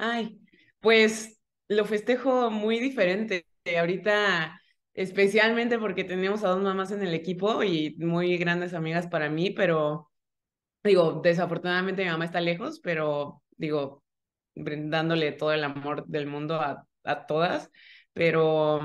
Ay, pues lo festejo muy diferente. Eh, ahorita, especialmente porque tenemos a dos mamás en el equipo y muy grandes amigas para mí, pero digo, desafortunadamente mi mamá está lejos, pero digo, dándole todo el amor del mundo a, a todas, pero